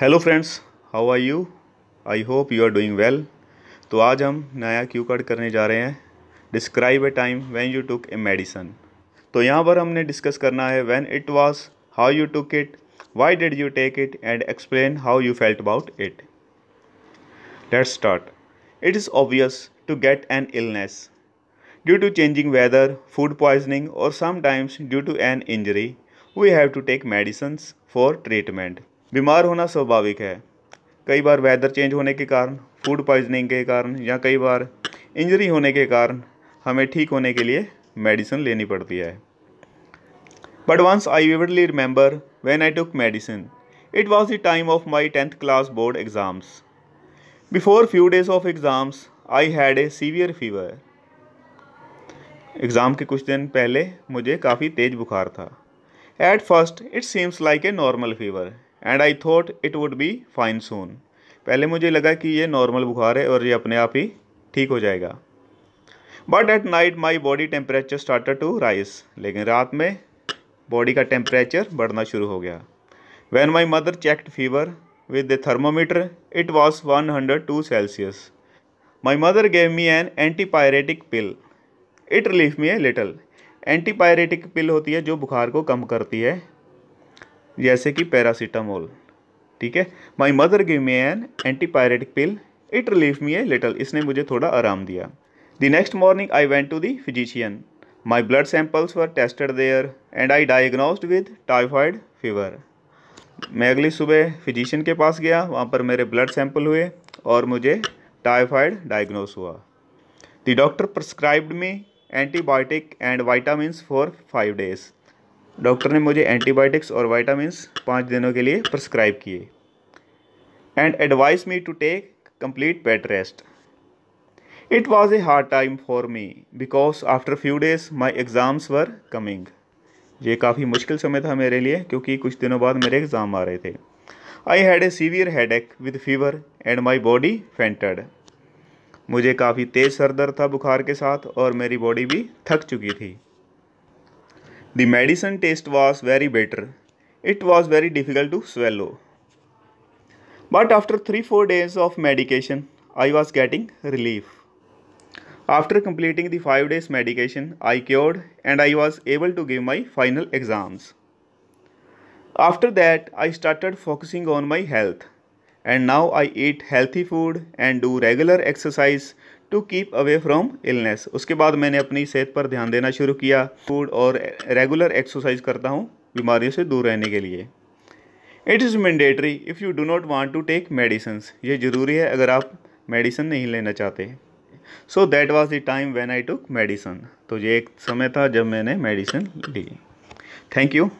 Hello friends how are you I hope you are doing well तो आज हम नया क्यू कार्ड करने जा रहे हैं describe a time when you took a medicine तो यहाँ पर हमने डिस्कस करना है when it was how you took it why did you take it and explain how you felt about it let's start it is obvious to get an illness due to changing weather food poisoning और sometimes due to an injury we have to take medicines for treatment बीमार होना स्वाभाविक है कई बार weather change होने के कारण food poisoning के कारण या कई बार इंजरी होने के कारण हमें ठीक होने के लिए मेडिसिन लेनी पड़ती है but once I vividly remember when I took medicine it was the time of my tenth class board exams before few days of exams I had a severe fever exam के कुछ दिन पहले मुझे काफ़ी तेज़ बुखार था at first it seems like a normal fever and I thought it would be fine soon पहले मुझे लगा कि ये नॉर्मल बुखार है और ये अपने आप ही ठीक हो जाएगा but at night my body temperature started to rise लेकिन रात में बॉडी का टेम्परेचर बढ़ना शुरू हो गया when my mother checked fever with the thermometer it was one hundred two Celsius my mother gave me an antipyretic pill it relief me a little antipyretic pill होती है जो बुखार को कम करती है जैसे कि पैरासीटामोल ठीक है my mother give me an antipyretic pill it relief me a little इसने मुझे थोड़ा आराम दिया the next morning I went to the physician my blood samples were tested there and I diagnose with typhoid fever मैं अगली सुबह physician के पास गया वहाँ पर मेरे ब्लड सैंपल हुए और मुझे टाइफाइड डायग्नोज हुआ the doctor prescribed me antibiotic and vitamins for five days doctor ने मुझे एंटीबायोटिक्स और वाइटामस पाँच दिनों के लिए प्रस्क्राइब किए and advise me to take complete bed rest it was a hard time for me because after few days my exams were coming ये काफ़ी मुश्किल समय था मेरे लिए क्योंकि कुछ दिनों बाद मेरे एग्ज़ाम आ रहे थे I had a severe headache with fever and my body fainted मुझे काफ़ी तेज़ सर दर्द था बुखार के साथ और मेरी बॉडी भी थक चुकी थी The medicine taste was very bitter. It was very difficult to swallow. But after 3 4 days of medication, I was getting relief. After completing the 5 days medication, I cured and I was able to give my final exams. After that, I started focusing on my health and now I eat healthy food and do regular exercise to keep away from illness उसके बाद मैंने अपनी सेहत पर ध्यान देना शुरू किया फूड और रेगुलर एक्सरसाइज करता हूँ बीमारियों से दूर रहने के लिए it is mandatory if you do not want to take medicine ये ज़रूरी है अगर आप मेडिसिन नहीं लेना चाहते so that was the time when I took medicine तो ये एक समय था जब मैंने मेडिसिन ली थैंक यू